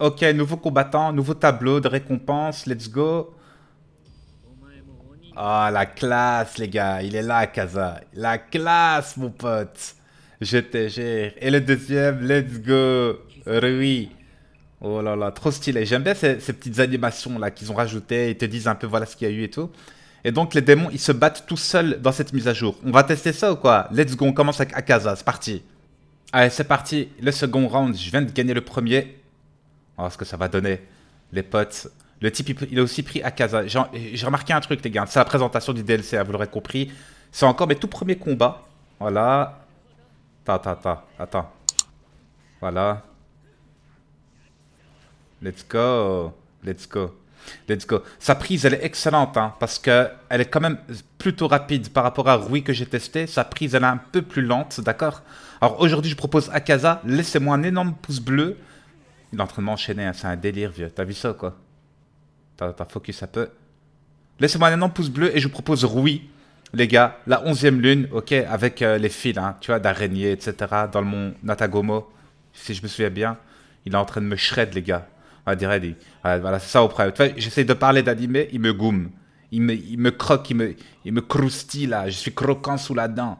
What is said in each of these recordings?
Ok, nouveau combattant, nouveau tableau de récompense, let's go. Ah, la classe, les gars. Il est là, casa La classe, mon pote. GTG. Et le deuxième, let's go. Rui. Oh là là, trop stylé. J'aime bien ces, petites animations là qu'ils ont rajoutées. Ils te disent un peu voilà ce qu'il y a eu et tout. Et donc, les démons, ils se battent tout seuls dans cette mise à jour. On va tester ça ou quoi Let's go, on commence avec Akaza. C'est parti. Allez, c'est parti. Le second round. Je viens de gagner le premier. On voir ce que ça va donner. Les potes. Le type, il a aussi pris Akaza. J'ai remarqué un truc, les gars. C'est la présentation du DLC, hein, vous l'aurez compris. C'est encore mes tout premiers combats. Voilà. Attends, attends, attends. Voilà. Let's go. Let's go. Let's go. Sa prise, elle est excellente, hein, parce qu'elle est quand même plutôt rapide par rapport à Rui que j'ai testé. Sa prise, elle est un peu plus lente, d'accord Alors aujourd'hui, je propose Akaza. Laissez-moi un énorme pouce bleu l'entraînement enchaîné, hein, c'est un délire, vieux. T'as vu ça, quoi T'as focus un peu. Laissez-moi maintenant pouce bleu et je vous propose Rui, les gars. La onzième lune, ok, avec euh, les fils, hein, tu vois, d'araignée, etc. Dans le mont Natagomo, si je me souviens bien. Il est en train de me shred, les gars. On dirait, il, voilà, c'est ça au Tu vois, J'essaie de parler d'animé, il me goume. Il me, il me croque, il me, il me croustille, là. Je suis croquant sous la dent.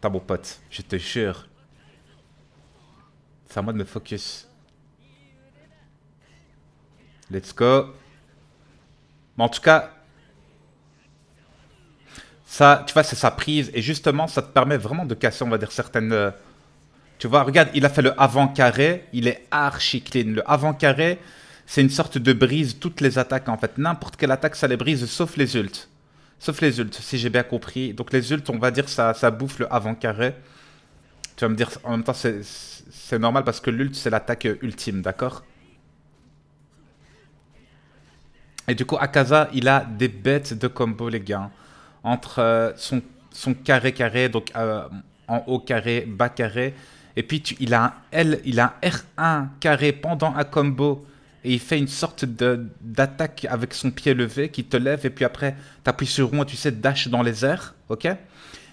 T'as mon pote, je te jure. C'est à moi de me focus. Let's go. en tout cas, ça, tu vois, c'est sa prise. Et justement, ça te permet vraiment de casser, on va dire, certaines... Euh, tu vois, regarde, il a fait le avant-carré. Il est archi clean. Le avant-carré, c'est une sorte de brise toutes les attaques, en fait. N'importe quelle attaque, ça les brise, sauf les ults. Sauf les ults, si j'ai bien compris. Donc les ults, on va dire, ça, ça bouffe le avant-carré. Tu vas me dire, en même temps, c'est normal parce que l'ult, c'est l'attaque ultime, d'accord Et du coup, Akaza, il a des bêtes de combo, les gars. Hein. Entre euh, son, son carré carré, donc euh, en haut carré, bas carré. Et puis, il a un L, il a un R1 carré pendant un combo. Et il fait une sorte d'attaque avec son pied levé qui te lève. Et puis après, tu appuies sur rond et tu sais, dash dans les airs. Ok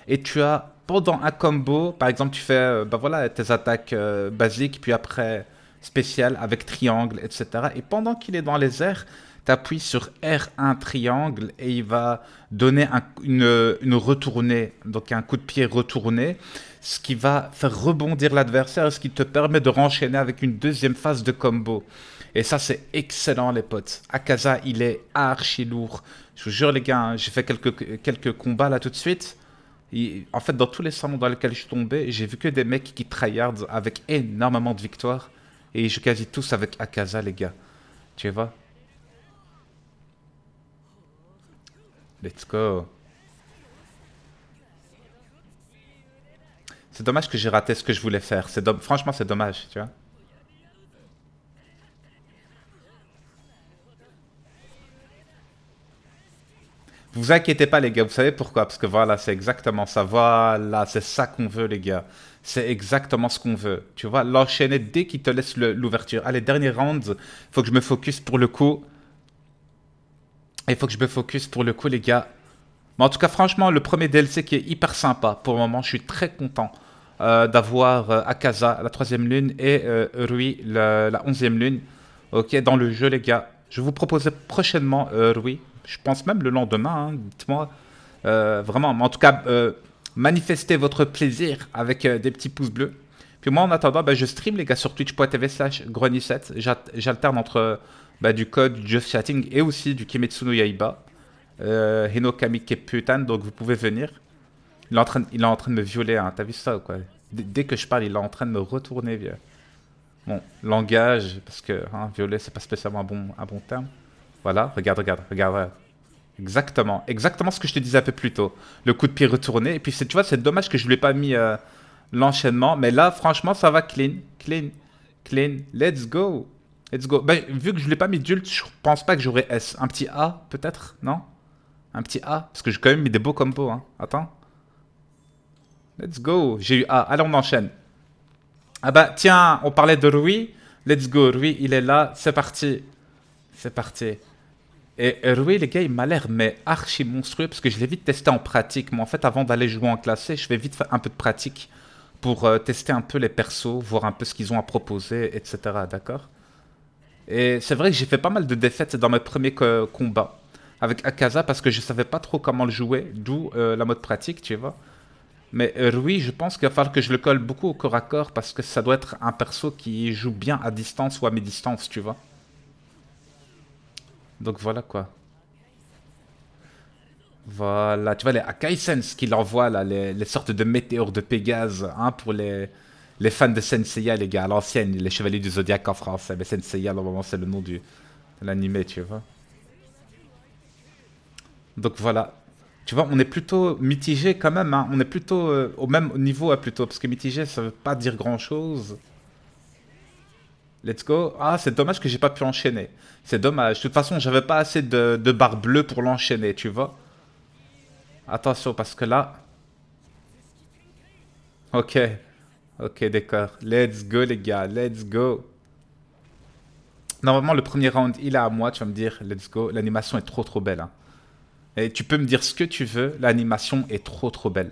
Et tu as pendant un combo, par exemple, tu fais euh, bah voilà, tes attaques euh, basiques, puis après spéciales avec triangle, etc. Et pendant qu'il est dans les airs, tu appuies sur R1 triangle et il va donner une, retournée, donc un coup de pied retourné, ce qui va faire rebondir l'adversaire, ce qui te permet de renchaîner avec une deuxième phase de combo. Et ça, c'est excellent, les potes. Akaza, il est archi lourd. Je vous jure, les gars, hein, j'ai fait quelques, quelques combats là tout de suite en fait, dans tous les salons dans lesquels je suis tombé j'ai vu que des mecs qui tryhardent avec énormément de victoires. Et ils jouent quasi tous avec Akaza, les gars. Tu vois Let's go. C'est dommage que j'ai raté ce que je voulais faire. Franchement, c'est dommage, tu vois. Vous inquiétez pas, les gars, vous savez pourquoi Parce que voilà, c'est exactement ça. Voilà, c'est ça qu'on veut, les gars. C'est exactement ce qu'on veut. Tu vois, l'enchaîner dès qu'il te laisse l'ouverture. Allez, dernier round. Faut que je me focus pour le coup. Il faut que je me focus pour le coup, les gars. Mais en tout cas, franchement, le premier DLC qui est hyper sympa. Pour le moment, je suis très content euh, d'avoir à euh, Akaza, la troisième lune, et euh, Rui, la onzième lune. Ok, dans le jeu, les gars. Je vous proposerai prochainement Rui. Je pense même le lendemain, hein, dites-moi. Euh, vraiment, mais en tout cas, euh, manifestez votre plaisir avec euh, des petits pouces bleus. Puis moi, en attendant, bah, je stream, les gars, sur twitch.tv slash 7 J'alterne entre bah, du code, du Just Chatting et aussi du Kimetsu no Yaiba. Euh, Kami Keputan. donc vous pouvez venir. Il est en train, il est en train de me violer, hein. t'as vu ça ou quoi Dès que je parle, il est en train de me retourner, vieux. Bon, langage, parce que hein, violer, c'est pas spécialement bon, un bon terme. Voilà, regarde, regarde, regarde. Exactement, exactement ce que je te disais un peu plus tôt. Le coup de pied retourné. Et puis, tu vois, c'est dommage que je ne lui ai pas mis euh, l'enchaînement. Mais là, franchement, ça va clean, clean, clean. Let's go. Let's go. Ben, vu que je ne l'ai pas mis d'ult, je pense pas que j'aurai S. Un petit A, peut-être Non Un petit A Parce que j'ai quand même mis des beaux combos. Hein. Attends. Let's go. J'ai eu A. Allez, on enchaîne. Ah bah, tiens, on parlait de Rui. Let's go. Rui, il est là. C'est parti. C'est parti. Et Rui, les gars, il m'a l'air mais archi monstrueux parce que je l'ai vite testé en pratique. Moi, en fait, avant d'aller jouer en classé, je vais vite faire un peu de pratique pour euh, tester un peu les persos, voir un peu ce qu'ils ont à proposer, etc. D'accord Et c'est vrai que j'ai fait pas mal de défaites dans mes premiers combats avec Akaza parce que je savais pas trop comment le jouer, d'où euh, la mode pratique, tu vois. Mais euh, Rui, je pense qu'il va falloir que je le colle beaucoup au corps à corps parce que ça doit être un perso qui joue bien à distance ou à mi-distance, tu vois. Donc voilà quoi. Voilà, tu vois les Akaisens qui envoie là, les, sortes de météores de Pégase, hein, pour les, les fans de Senseiya, les gars, l'ancienne, les Chevaliers du Zodiac en français. Mais eh ben, Senseiya, normalement, c'est le nom du, de l'animé, tu vois. Donc voilà. Tu vois, on est plutôt mitigé quand même, hein. on est plutôt euh, au même niveau, hein, plutôt, parce que mitigé, ça veut pas dire grand-chose. Let's go. Ah, c'est dommage que j'ai pas pu enchaîner. C'est dommage. De toute façon, j'avais pas assez de, de barres bleues pour l'enchaîner, tu vois. Attention, parce que là... Ok. Ok, d'accord. Let's go, les gars. Let's go. Normalement, le premier round, il est à moi. Tu vas me dire, let's go. L'animation est trop, trop belle. Hein. Et tu peux me dire ce que tu veux. L'animation est trop, trop belle.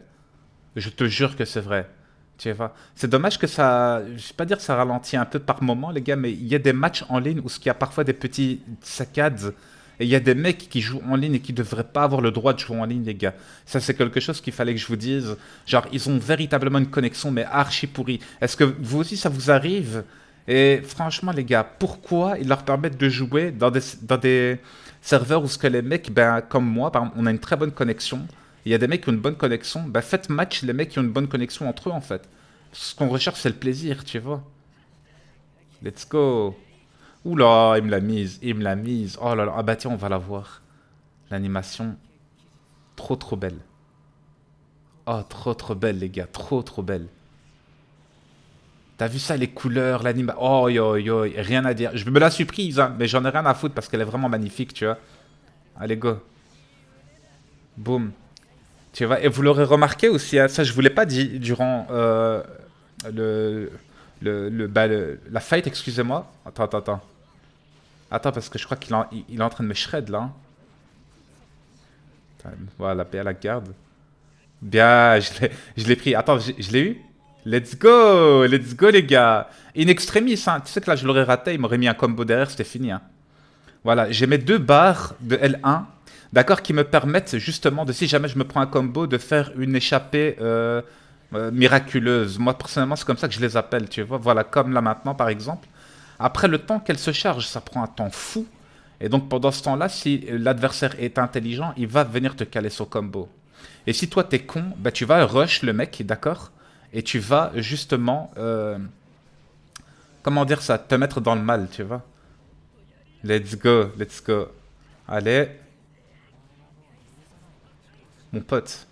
Je te jure que c'est vrai. Tu vois. C'est dommage que ça, je vais pas dire que ça ralentit un peu par moment, les gars, mais il y a des matchs en ligne où il y a parfois des petits saccades. Et il y a des mecs qui jouent en ligne et qui ne devraient pas avoir le droit de jouer en ligne, les gars. Ça, c'est quelque chose qu'il fallait que je vous dise. Genre, ils ont véritablement une connexion, mais archi pourrie. Est-ce que vous aussi, ça vous arrive Et franchement, les gars, pourquoi ils leur permettent de jouer dans des, serveurs où ce que les mecs, ben, comme moi, on a une très bonne connexion il y a des mecs qui ont une bonne connexion, bah faites match les mecs qui ont une bonne connexion entre eux en fait. Ce qu'on recherche c'est le plaisir, tu vois. Let's go. Oula, il me l'a mise, il me l'a mise. Oh là là, ah bah tiens, on va la voir. L'animation, trop trop belle. Oh, trop trop belle les gars, trop trop belle. T'as vu ça, les couleurs, l'anima... Oh, yo, yo, rien à dire. Je me la surprise, hein, mais j'en ai rien à foutre parce qu'elle est vraiment magnifique, tu vois. Allez, go. Boum. Tu vois, et vous l'aurez remarqué aussi, hein, ça je ne vous l'ai pas dit durant euh, le, le, bah, le, la fight, excusez-moi. Attends, attends, attends. Attends, parce que je crois qu'il il, il est en train de me shred là. Voilà, paix à la garde. Bien, je l'ai pris. Attends, je, l'ai eu Let's go Let's go, les gars In extremis, hein. tu sais que là, je l'aurais raté, il m'aurait mis un combo derrière, c'était fini. Hein. Voilà, j'ai mes deux barres de L1 d'accord, qui me permettent justement de, si jamais je me prends un combo, de faire une échappée euh, euh, miraculeuse. Moi, personnellement, c'est comme ça que je les appelle, tu vois. Voilà, comme là maintenant, par exemple. Après, le temps qu'elle se charge, ça prend un temps fou. Et donc, pendant ce temps-là, si l'adversaire est intelligent, il va venir te caler son combo. Et si toi, t'es con, bah, tu vas rush le mec, d'accord Et tu vas justement... Euh, comment dire ça Te mettre dans le mal, tu vois Let's go, let's go. Allez, mon pote,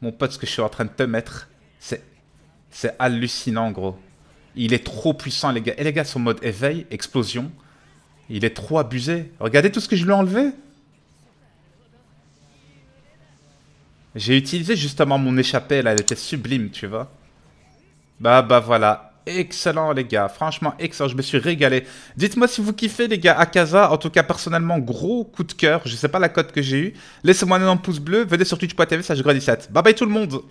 mon pote, ce que je suis en train de te mettre, c'est, c'est hallucinant, gros. Il est trop puissant, les gars. Et les gars sont mode éveil, explosion. Il est trop abusé. Regardez tout ce que je lui ai enlevé. J'ai utilisé justement mon échappée, là. Elle était sublime, tu vois. Bah, bah, voilà excellent les gars, franchement excellent, je me suis régalé. Dites-moi si vous kiffez les gars Akaza, en tout cas personnellement gros coup de cœur, je sais pas la cote que j'ai eu. Laissez-moi un pouce bleu, venez sur twitch.tv, ça je 7. Bye bye tout le monde